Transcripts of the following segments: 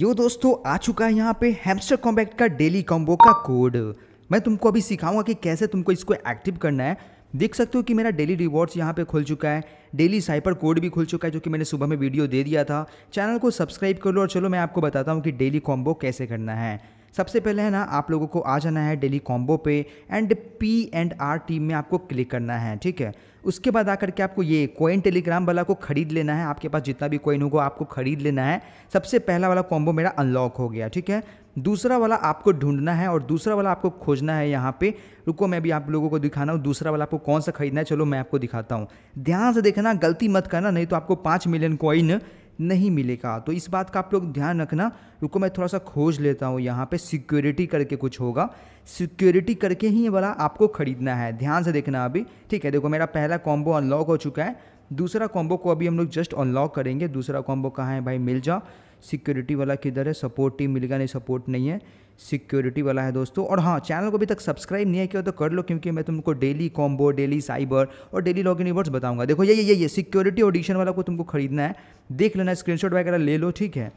यो दोस्तों आ चुका है यहाँ पे हैमस्टर कॉम्बैक्ट का डेली कॉम्बो का कोड मैं तुमको अभी सिखाऊंगा कि कैसे तुमको इसको एक्टिव करना है देख सकते हो कि मेरा डेली रिवॉर्ड्स यहाँ पे खुल चुका है डेली साइपर कोड भी खुल चुका है जो कि मैंने सुबह में वीडियो दे दिया था चैनल को सब्सक्राइब कर लो और चलो मैं आपको बताता हूँ कि डेली कॉम्बो कैसे करना है सबसे पहले है ना आप लोगों को आ जाना है डेली कॉम्बो पे and P and R team में आपको क्लिक करना है ठीक है उसके बाद आकर के आपको ये कॉइन टेलीग्राम वाला को खरीद लेना है आपके पास जितना भी कॉइन होगा आपको खरीद लेना है सबसे पहला वाला कॉम्बो मेरा अनलॉक हो गया ठीक है दूसरा वाला आपको ढूंढना है और दूसरा वाला आपको खोजना है यहाँ पे रुको मैं भी आप लोगों को दिखाना हूँ दूसरा वाला आपको कौन सा खरीदना है चलो मैं आपको दिखाता हूँ ध्यान से देखना गलती मत करना नहीं तो आपको पाँच मिलियन कॉइन नहीं मिलेगा तो इस बात का आप लोग ध्यान रखना रुको मैं थोड़ा सा खोज लेता हूँ यहाँ पे सिक्योरिटी करके कुछ होगा सिक्योरिटी करके ही ये वाला आपको ख़रीदना है ध्यान से देखना अभी ठीक है देखो मेरा पहला कॉम्बो अनलॉक हो चुका है दूसरा कॉम्बो को अभी हम लोग जस्ट अनलॉक करेंगे दूसरा कॉम्बो कहाँ है भाई मिल जा सिक्योरिटी वाला किधर है सपोर्ट टीम मिलेगा नहीं सपोर्ट नहीं है सिक्योरिटी वाला है दोस्तों और हाँ चैनल को अभी तक सब्सक्राइब नहीं है क्यों तो कर लो क्योंकि मैं तुमको डेली कॉम्बो डेली साइबर और डेली लॉग यूनिवर्स बताऊंगा देखो ये ये ये सिक्योरिटी ऑडिशन वाला को तुमको खरीदना है देख लेना स्क्रीनशॉट वगैरह ले लो ठीक है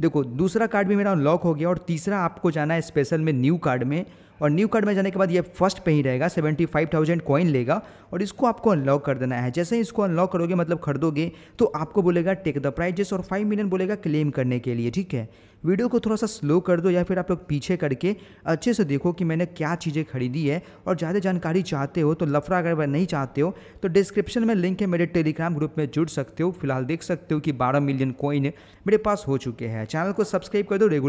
देखो दूसरा कार्ड भी मेरा अनलॉक हो गया और तीसरा आपको जाना है स्पेशल में न्यू कार्ड में और न्यू कार्ड में जाने के बाद ये फर्स्ट पे ही रहेगा सेवेंटी फाइव थाउजेंड कॉइन लेगा और इसको आपको अनलॉक कर देना है जैसे ही इसको अनलॉक करोगे मतलब खरीदोगे तो आपको बोलेगा टेक द प्राइजेस और फाइव मिलियन बोलेगा क्लेम करने के लिए ठीक है वीडियो को थोड़ा सा स्लो कर दो या फिर आप लोग पीछे करके अच्छे से देखो कि मैंने क्या चीज़ें खरीदी है और ज़्यादा जानकारी चाहते हो तो लफड़ा अगर नहीं चाहते हो तो डिस्क्रिप्शन में लिंक है मेरे टेलीग्राम ग्रुप में जुड़ सकते हो फिलहाल देख सकते हो कि बारह मिलियन कॉइन मेरे पास हो चुके हैं चैनल को सब्सक्राइब कर दो रेगुलर